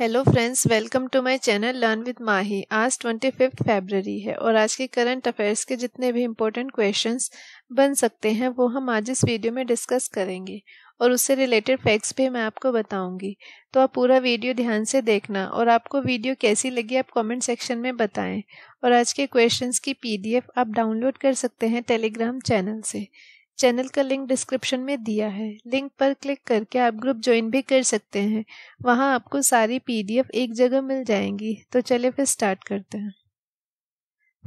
hello friends welcome to my channel learn with Mahi आज twenty fifth February है और आज के करंट अफेयर्स के जितने भी इम्पोर्टेंट क्वेश्चंस बन सकते हैं वो हम आज इस वीडियो में डिस्कस करेंगे और उससे रिलेटेड फैक्ट्स भी मैं आपको बताऊंगी तो आप पूरा वीडियो ध्यान से देखना और आपको वीडियो कैसी लगी आप कॉमेंट सेक्शन में बताएं और आज के क्वेश्चन की पी आप डाउनलोड कर सकते हैं टेलीग्राम चैनल से चैनल का लिंक डिस्क्रिप्शन में दिया है लिंक पर क्लिक करके आप ग्रुप ज्वाइन भी कर सकते हैं वहाँ आपको सारी पीडीएफ एक जगह मिल जाएंगी तो चले फिर स्टार्ट करते हैं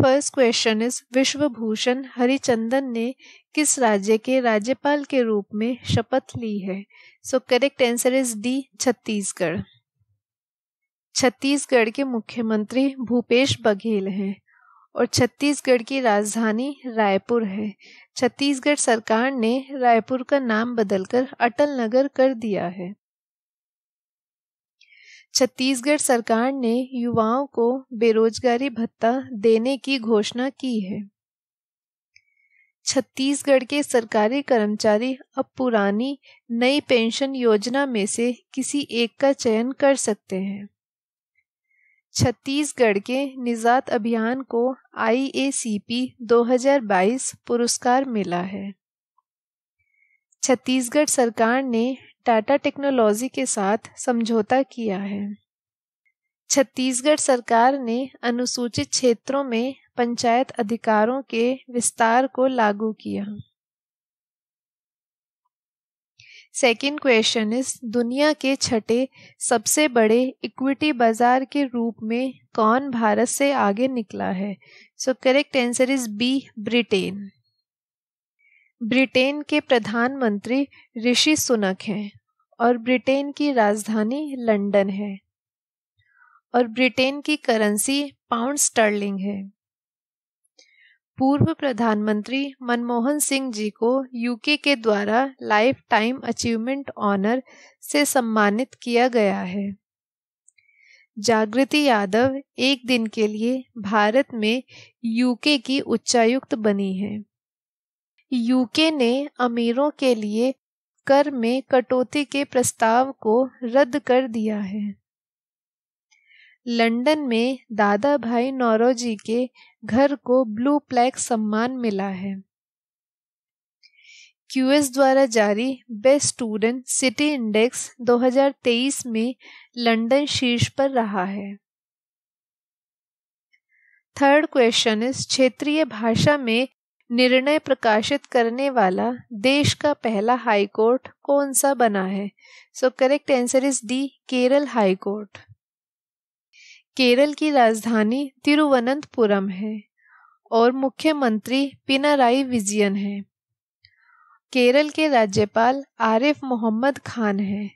first question is Vishwabhushan Harichandan ने किस राज्य के राज्यपाल के रूप में शपथ ली है so correct answer is D Chhattisgarh Chhattisgarh के मुख्यमंत्री भूपेश बघेल हैं और छत्तीसगढ़ की राजधानी रायपुर है छत्तीसगढ़ सरकार ने रायपुर का नाम बदलकर अटल नगर कर दिया है छत्तीसगढ़ सरकार ने युवाओं को बेरोजगारी भत्ता देने की घोषणा की है छत्तीसगढ़ के सरकारी कर्मचारी अब पुरानी नई पेंशन योजना में से किसी एक का चयन कर सकते हैं छत्तीसगढ़ के निजात अभियान को आईएसीपी 2022 पुरस्कार मिला है छत्तीसगढ़ सरकार ने टाटा टेक्नोलॉजी के साथ समझौता किया है छत्तीसगढ़ सरकार ने अनुसूचित क्षेत्रों में पंचायत अधिकारों के विस्तार को लागू किया सेकेंड क्वेश्चन इज दुनिया के छठे सबसे बड़े इक्विटी बाजार के रूप में कौन भारत से आगे निकला है so correct answer is B Britain Britain के प्रधानमंत्री ऋषि सुनक हैं और ब्रिटेन की राजधानी लंदन है और ब्रिटेन की करेंसी पाउंड स्टर्लिंग है पूर्व प्रधानमंत्री मनमोहन सिंह जी को यूके के द्वारा लाइफ टाइम अचीवमेंट ऑनर से सम्मानित किया गया है जागृति यादव एक दिन के लिए भारत में यूके की उच्चायुक्त बनी है यूके ने अमीरों के लिए कर में कटौती के प्रस्ताव को रद्द कर दिया है लंदन में दादा भाई नौरोजी के घर को ब्लू प्लैक सम्मान मिला है क्यूएस द्वारा जारी बेस्ट स्टूडेंट सिटी इंडेक्स 2023 में लंदन शीर्ष पर रहा है थर्ड क्वेश्चन इस क्षेत्रीय भाषा में निर्णय प्रकाशित करने वाला देश का पहला हाई कोर्ट कौन सा बना है so correct answer is D Kerala high court Kerala की राजधानी तिरुवनंतपुरम है और मुख्यमंत्री पिनाराई विजयन है केरल के राज्यपाल आरिफ मोहम्मद खान हैं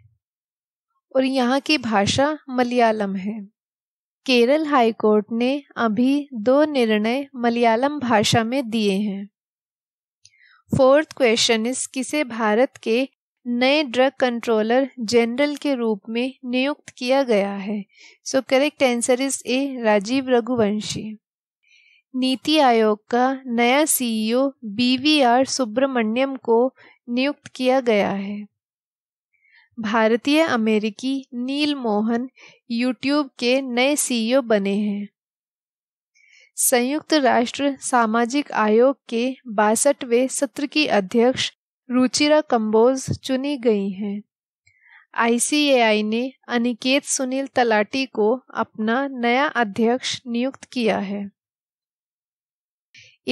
और यहाँ की भाषा मलयालम है केरल हाईकोर्ट ने अभी दो निर्णय मलयालम भाषा में दिए हैं फोर्थ क्वेश्चन इस किसे भारत के नए ड्रग कंट्रोलर जनरल के रूप में नियुक्त किया गया है so correct answer is A Rajiv Raghuvanshi NITI Aayog का नया सीईओ बीवीआर e सुब्रमण्यम को नियुक्त किया गया है भारतीय अमेरिकी नील मोहन यूट्यूब के नए सीईओ e बने हैं संयुक्त राष्ट्र सामाजिक आयोग के बासठवें सत्र की अध्यक्ष रुचिरा कंबोज चुनी गई हैं आईसीएआई ने अनिकेत सुनील तलाटी को अपना नया अध्यक्ष नियुक्त किया है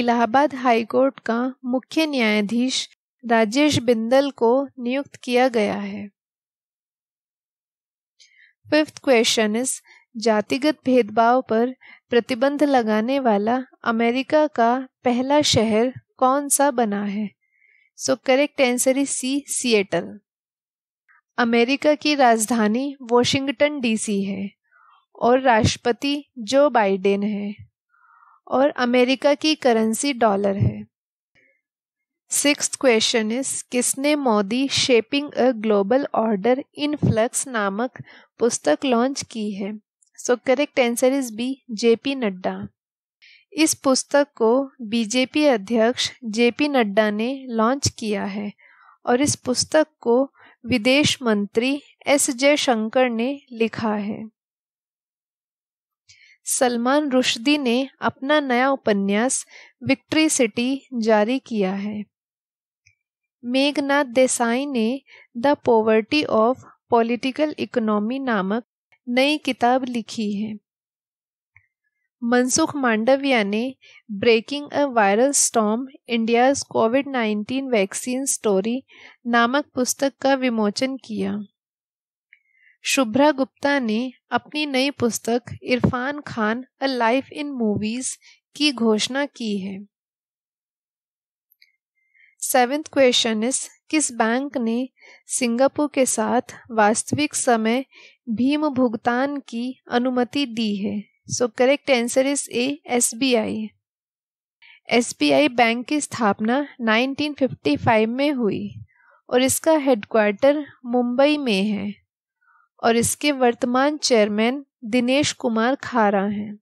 इलाहाबाद हाईकोर्ट का मुख्य न्यायाधीश राजेश बिंदल को नियुक्त किया गया है फिफ्थ क्वेश्चन इज जातिगत भेदभाव पर प्रतिबंध लगाने वाला अमेरिका का पहला शहर कौन सा बना है so correct answer is C Seattle America की राजधानी वॉशिंगटन डीसी है और राष्ट्रपति जो बाइडेन है और अमेरिका की करेंसी डॉलर है सिक्स क्वेश्चन इज किसने Modi shaping a global order in flux नामक पुस्तक लॉन्च की है so correct answer is B JP Nadda इस पुस्तक को बीजेपी अध्यक्ष जेपी नड्डा ने लॉन्च किया है और इस पुस्तक को विदेश मंत्री एस जयशंकर ने लिखा है सलमान रुश्दी ने अपना नया उपन्यास विक्ट्री सिटी जारी किया है मेघनाथ देसाई ने the poverty of political economy नामक नई किताब लिखी है मनसुख मांडविया ने breaking a viral storm India's covid 19 vaccine story नामक पुस्तक का विमोचन किया शुभ्रा गुप्ता ने अपनी नई पुस्तक Irrfan Khan a life in movies की घोषणा की है सेवेंथ क्वेश्चन इस किस बैंक ने सिंगापुर के साथ वास्तविक समय भीम भुगतान की अनुमति दी है so correct answer is A SBI SBI bank की स्थापना 1955 में हुई और इसका हेडक्वार्टर मुंबई में है और इसके वर्तमान चेयरमैन दिनेश कुमार खारा हैं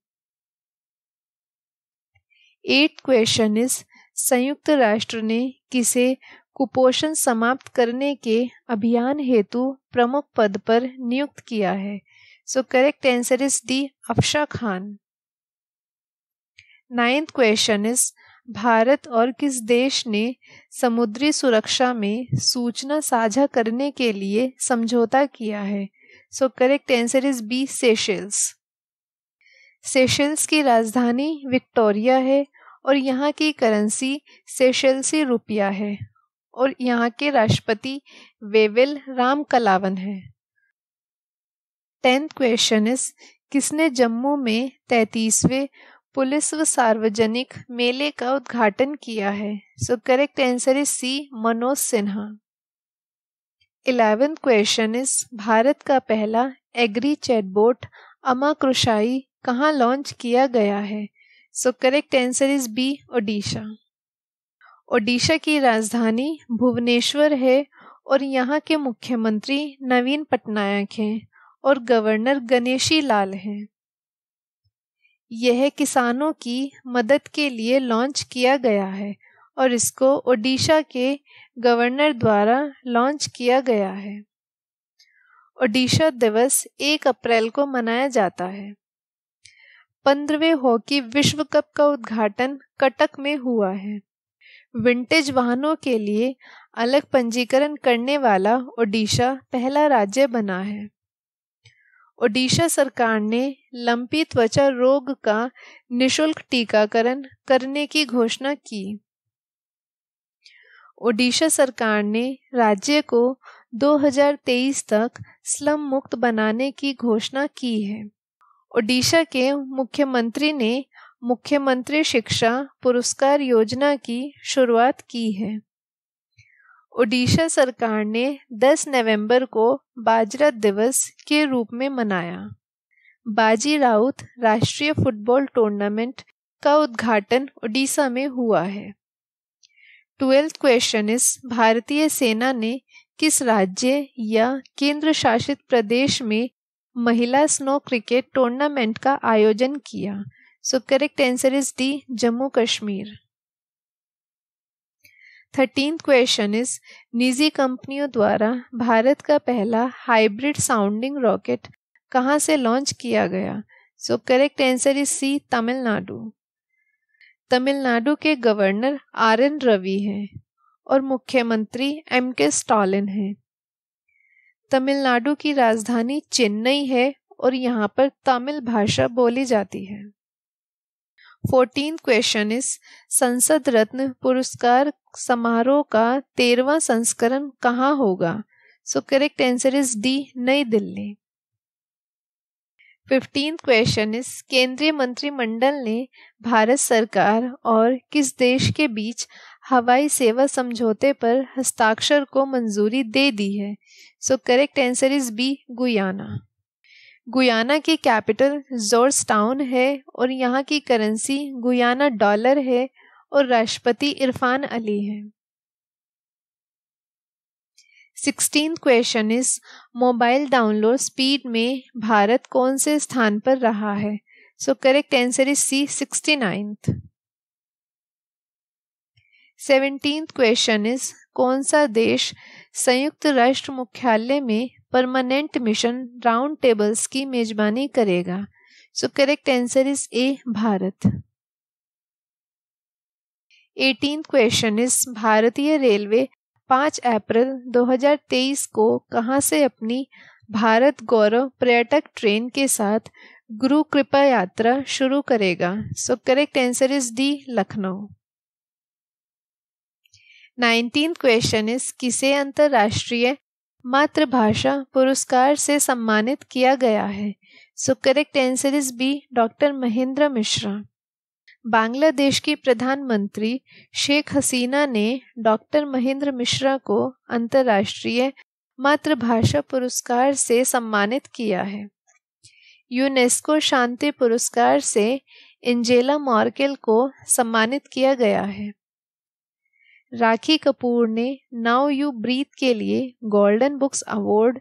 एट क्वेश्चन इज संयुक्त राष्ट्र ने किसे कुपोषण समाप्त करने के अभियान हेतु प्रमुख पद पर नियुक्त किया है so correct answer is D Afsha Khan ninth question is Bharat और किस देश ने समुद्री सुरक्षा में सूचना साझा करने के लिए समझौता किया है so correct answer is B Seychelles Seychelles की राजधानी विक्टोरिया है और यहाँ की करेंसी सेशेल्सी रुपया है और यहाँ के राष्ट्रपति वेवेल राम कलावन है टेंथ क्वेश्चन इज किसने जम्मू में तैतीसवें पुलिस व सार्वजनिक मेले का उद्घाटन किया है so correct answer is C Manoj Sinha eleventh question is Bharat का पहला एग्री चैटबोट अमा क्रुशाई कहाँ लॉन्च किया गया है so correct answer is B Odisha Odisha की राजधानी भुवनेश्वर है और यहाँ के मुख्यमंत्री नवीन पटनायक हैं और गवर्नर गणेशी लाल हैं यह किसानों की मदद के लिए लॉन्च किया गया है और इसको ओडिशा के गवर्नर द्वारा लॉन्च किया गया है ओडिशा दिवस 1 अप्रैल को मनाया जाता है पंद्रहवें हॉकी विश्व कप का उद्घाटन कटक में हुआ है विंटेज वाहनों के लिए अलग पंजीकरण करने वाला ओडिशा पहला राज्य बना है ओडिशा सरकार ने लंपी त्वचा रोग का निशुल्क टीकाकरण करने की घोषणा की ओडिशा सरकार ने राज्य को 2023 तक स्लम मुक्त बनाने की घोषणा की है ओडिशा के मुख्यमंत्री ने मुख्यमंत्री शिक्षा पुरस्कार योजना की शुरुआत की है ओडिशा सरकार ने 10 नवंबर को बाजरा दिवस के रूप में मनाया बाजी राउत राष्ट्रीय फुटबॉल टूर्नामेंट का उद्घाटन ओडिशा में हुआ है ट्वेल्थ क्वेश्चन इस भारतीय सेना ने किस राज्य या केंद्र शासित प्रदेश में महिला स्नो क्रिकेट टूर्नामेंट का आयोजन किया so correct answer is D Jammu Kashmir thirteen question is निजी कंपनियों द्वारा भारत का पहला हाइब्रिड साउंडिंग रॉकेट कहाँ से लॉन्च किया गया so correct answer is C Tamil Nadu Tamil Nadu के गवर्नर आर एन रवि हैं और मुख्यमंत्री एम के स्टालिन हैं तमिलनाडु की राजधानी चेन्नई है और यहाँ पर तमिल भाषा बोली जाती है फोर्टीन क्वेश्चन इज संसद रत्न पुरस्कार समारोह का तेरवा संस्करण कहाँ होगा so correct answer is D New Delhi fifteen question is केंद्रीय मंत्रिमंडल ने भारत सरकार और किस देश के बीच हवाई सेवा समझौते पर हस्ताक्षर को मंजूरी दे दी है so correct answer is B Guyana Guyana की कैपिटल जोर्स टाउन है और यहाँ की करेंसी गुयाना डॉलर है और राष्ट्रपति इरफान अली हैं sixteen question is mobile download speed में भारत कौन से स्थान पर रहा है so correct answer is C sixty ninth seventeen question is कौन सा देश संयुक्त राष्ट्र मुख्यालय में परमानेंट मिशन राउंड टेबल्स की मेजबानी करेगा so correct answer is A Bharat eighteen question इस भारतीय रेलवे पाँच अप्रैल 2023 को कहां से अपनी भारत गौरव पर्यटक ट्रेन के साथ गुरु कृपा यात्रा शुरू करेगा so correct answer is D Lucknow nineteen question is किसे अंतर्राष्ट्रीय मातृभाषा पुरस्कार से सम्मानित किया गया है so correct answer is B doctor Mahendra Mishra Bangladesh की प्रधानमंत्री शेख हसीना ने डॉक्टर महेंद्र मिश्रा को अंतर्राष्ट्रीय मातृभाषा पुरस्कार से सम्मानित किया है यूनेस्को शांति पुरस्कार से एंजेला मॉर्केल को सम्मानित किया गया है राखी कपूर ने नाउ यू ब्रीथ के लिए गोल्डन बुक्स अवार्ड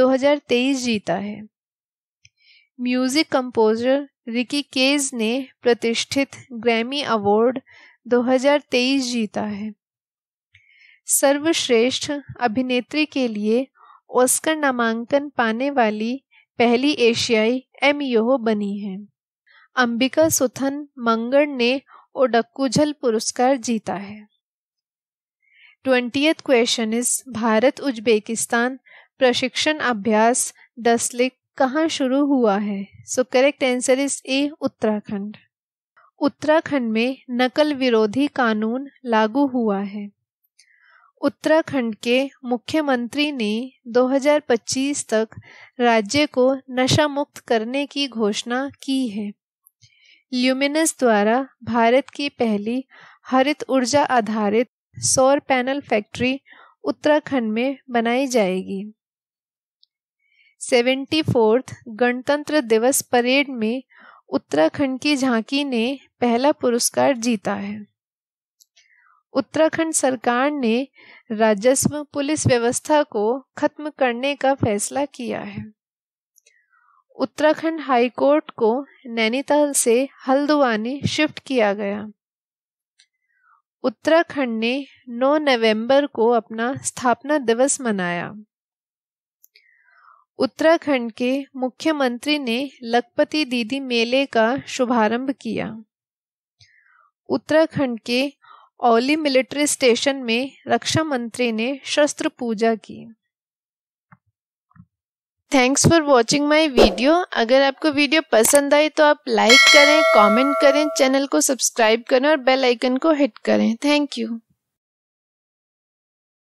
2023 जीता है म्यूजिक कंपोजर रिकी केज ने प्रतिष्ठित ग्रैमी अवार्ड 2023 जीता है सर्वश्रेष्ठ अभिनेत्री के लिए ऑस्कर नामांकन पाने वाली पहली एशियाई एम योह e बनी है अंबिका सुथन मंगड़ ने ओडक्कुझल पुरस्कार जीता है twentieth question is Bharat Uzbekistan प्रशिक्षण अभ्यास डस्लिक कहाँ शुरू हुआ है so correct answer is A Uttarakhand Uttarakhand में नकल विरोधी कानून लागू हुआ है उत्तराखंड के मुख्यमंत्री ने 2025 तक राज्य को नशा मुक्त करने की घोषणा की है ल्यूमिनस द्वारा भारत की पहली हरित ऊर्जा आधारित सौर पैनल फैक्ट्री उत्तराखंड में बनाई जाएगी सेवेंटी फोर्थ गणतंत्र दिवस परेड में उत्तराखंड की झांकी ने पहला पुरस्कार जीता है उत्तराखंड सरकार ने राजस्व पुलिस व्यवस्था को खत्म करने का फैसला किया है उत्तराखंड हाईकोर्ट को नैनीताल से हल्द्वानी शिफ्ट किया गया उत्तराखंड ने 9 नवंबर को अपना स्थापना दिवस मनाया उत्तराखंड के मुख्यमंत्री ने लखपति दीदी मेले का शुभारंभ किया उत्तराखंड के औली मिलिट्री स्टेशन में रक्षा मंत्री ने शस्त्र पूजा की thanks for watching my video अगर आपको वीडियो पसंद आई तो आप लाइक करें कॉमेंट करें चैनल को सब्सक्राइब करें और बेल आइकन को हिट करें थैंक यू